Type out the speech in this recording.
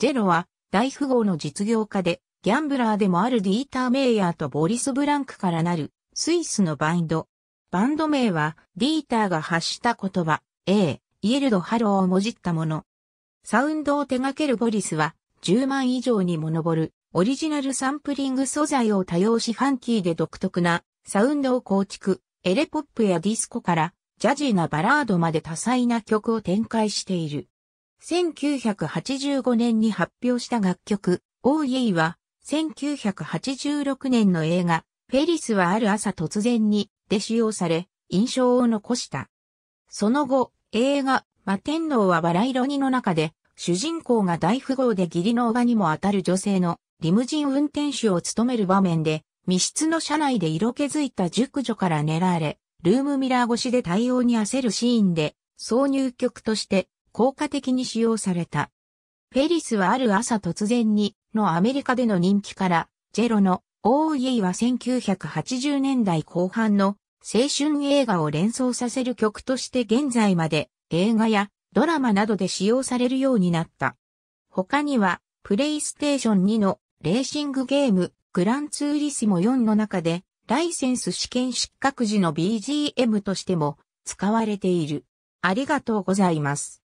ジェロは大富豪の実業家で、ギャンブラーでもあるディーター・メイヤーとボリス・ブランクからなるスイスのバンド。バンド名はディーターが発した言葉、A、イエルド・ハローをもじったもの。サウンドを手掛けるボリスは10万以上にも上るオリジナルサンプリング素材を多用しファンキーで独特なサウンドを構築、エレポップやディスコからジャジーなバラードまで多彩な曲を展開している。1985年に発表した楽曲、オーイェイは、1986年の映画、フェリスはある朝突然に、で使用され、印象を残した。その後、映画、魔天皇はバラ色にの中で、主人公が大富豪で義理の叔母にも当たる女性のリムジン運転手を務める場面で、密室の車内で色気づいた熟女から狙われ、ルームミラー越しで対応に焦るシーンで、挿入曲として効果的に使用された。フェリスはある朝突然にのアメリカでの人気から、ジェロの OE は1980年代後半の青春映画を連想させる曲として現在まで映画やドラマなどで使用されるようになった。他には、プレイステーション2のレーシングゲーム、グランツーリスモ4の中で、ライセンス試験失格時の BGM としても使われている。ありがとうございます。